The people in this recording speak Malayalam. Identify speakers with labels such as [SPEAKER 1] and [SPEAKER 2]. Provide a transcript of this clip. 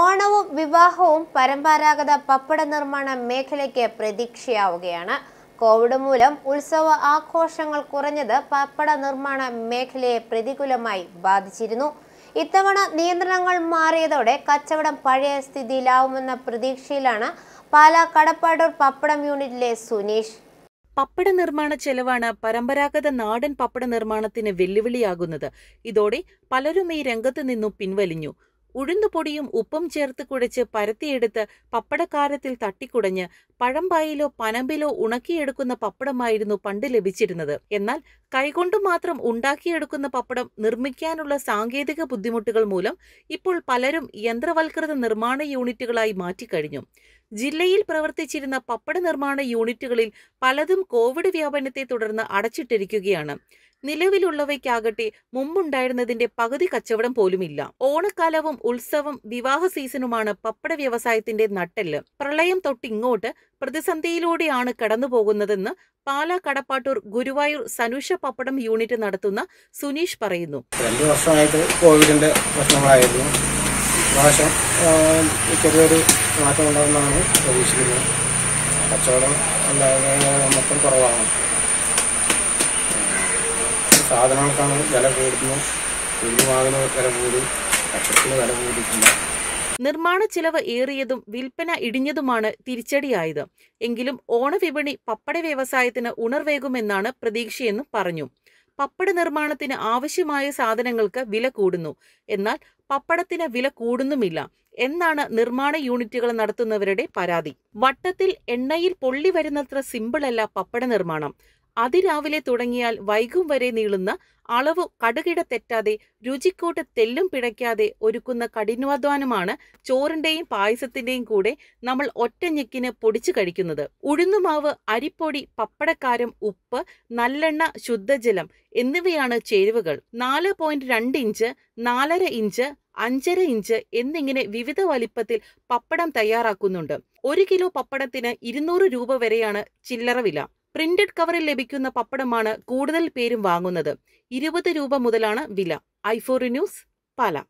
[SPEAKER 1] ഓണവും വിവാഹവും പരമ്പരാഗത പപ്പട നിർമ്മാണ മേഖലയ്ക്ക് പ്രതീക്ഷയാവുകയാണ് കോവിഡ് മൂലം ഉത്സവ ആഘോഷങ്ങൾ കുറഞ്ഞത് പപ്പട നിർമ്മാണ മേഖലയെ പ്രതികൂലമായി ബാധിച്ചിരുന്നു ഇത്തവണ നിയന്ത്രണങ്ങൾ മാറിയതോടെ കച്ചവടം പഴയ സ്ഥിതിയിലാവുമെന്ന പ്രതീക്ഷയിലാണ് പാലാ കടപ്പാടൂർ പപ്പടം യൂണിറ്റിലെ
[SPEAKER 2] സുനീഷ് പപ്പട നിർമ്മാണ ചെലവാണ് പരമ്പരാഗത നാടൻ പപ്പട നിർമ്മാണത്തിന് വെല്ലുവിളിയാകുന്നത് ഇതോടെ പലരും ഈ രംഗത്ത് നിന്നും പിൻവലിഞ്ഞു ഉഴുന്നുപൊടിയും ഉപ്പും ചേർത്ത് കുഴച്ച് പരത്തിയെടുത്ത് പപ്പടക്കാരത്തിൽ തട്ടിക്കുടഞ്ഞ് പഴമ്പായിലോ പനമ്പിലോ ഉണക്കിയെടുക്കുന്ന പപ്പടമായിരുന്നു പണ്ട് ലഭിച്ചിരുന്നത് എന്നാൽ കൈകൊണ്ട് മാത്രം ഉണ്ടാക്കിയെടുക്കുന്ന പപ്പടം നിർമ്മിക്കാനുള്ള സാങ്കേതിക ബുദ്ധിമുട്ടുകൾ മൂലം ഇപ്പോൾ പലരും യന്ത്രവൽകൃത നിർമ്മാണ യൂണിറ്റുകളായി മാറ്റിക്കഴിഞ്ഞു ജില്ലയിൽ പ്രവർത്തിച്ചിരുന്ന പപ്പട നിർമ്മാണ യൂണിറ്റുകളിൽ പലതും കോവിഡ് വ്യാപനത്തെ തുടർന്ന് അടച്ചിട്ടിരിക്കുകയാണ് നിലവിലുള്ളവയ്ക്കാകട്ടെ മുമ്പുണ്ടായിരുന്നതിന്റെ പകുതി കച്ചവടം പോലുമില്ല ഓണക്കാലവും ഉത്സവം വിവാഹ സീസണുമാണ് പപ്പട വ്യവസായത്തിന്റെ നട്ടെല്ല് പ്രളയം തൊട്ടിങ്ങോട്ട് പ്രതിസന്ധിയിലൂടെയാണ് കടന്നുപോകുന്നതെന്ന് പാലാ കടപ്പാട്ടൂർ ഗുരുവായൂർ സനുഷ പപ്പടം യൂണിറ്റ് നടത്തുന്ന സുനീഷ് പറയുന്നു
[SPEAKER 1] രണ്ടു വർഷമായിട്ട് കോവിഡിന്റെ പ്രശ്നങ്ങളായിരുന്നു ചെറിയൊരു മാറ്റം ഉണ്ടാകുന്നതാണ് പ്രതീക്ഷിക്കുന്നത് കച്ചവടം മൊത്തം കുറവാണ് സാധനങ്ങൾക്കാണ് വില കൂടുന്നു തുല്യമാകുന്ന വില കൂടി ഭക്ഷണത്തിന് വില കൂടിയിട്ടില്ല
[SPEAKER 2] നിർമ്മാണ ചിലവ് ഏറിയതും വിൽപ്പന ഇടിഞ്ഞതുമാണ് തിരിച്ചടിയായത് എങ്കിലും ഓണവിപണി പപ്പട വ്യവസായത്തിന് ഉണർവേകുമെന്നാണ് പ്രതീക്ഷയെന്നും പറഞ്ഞു പപ്പട നിർമ്മാണത്തിന് ആവശ്യമായ സാധനങ്ങൾക്ക് വില കൂടുന്നു എന്നാൽ പപ്പടത്തിന് വില കൂടുന്നുമില്ല എന്നാണ് നിർമ്മാണ യൂണിറ്റുകൾ നടത്തുന്നവരുടെ പരാതി വട്ടത്തിൽ എണ്ണയിൽ പൊള്ളി വരുന്നത്ര സിമ്പിളല്ല പപ്പട നിർമ്മാണം അതിരാവിലെ തുടങ്ങിയാൽ വൈകും വരെ നീളുന്ന അളവ് കടുകിട തെറ്റാതെ രുചിക്കൂട്ട് തെല്ലും പിഴയ്ക്കാതെ ഒരുക്കുന്ന കഠിനാധ്വാനമാണ് ചോറിന്റെയും പായസത്തിന്റെയും കൂടെ നമ്മൾ ഒറ്റഞ്ഞെക്കിന് പൊടിച്ചു കഴിക്കുന്നത് ഉഴുന്നുമാവ് അരിപ്പൊടി പപ്പടക്കാരം ഉപ്പ് നല്ലെണ്ണ ശുദ്ധജലം എന്നിവയാണ് ചേരുവകൾ നാല് പോയിന്റ് രണ്ട് ഇഞ്ച് നാലര ഇഞ്ച് അഞ്ചര ഇഞ്ച് എന്നിങ്ങനെ വിവിധ വലിപ്പത്തിൽ പപ്പടം തയ്യാറാക്കുന്നുണ്ട് ഒരു കിലോ പപ്പടത്തിന് ഇരുന്നൂറ് രൂപ വരെയാണ് ചില്ലറ വില പ്രിന്റഡ് കവറിൽ ലഭിക്കുന്ന പപ്പടമാണ് കൂടുതൽ പേരും വാങ്ങുന്നത് ഇരുപത് രൂപ മുതലാണ് വില ഐഫോറി ന്യൂസ് പാലാ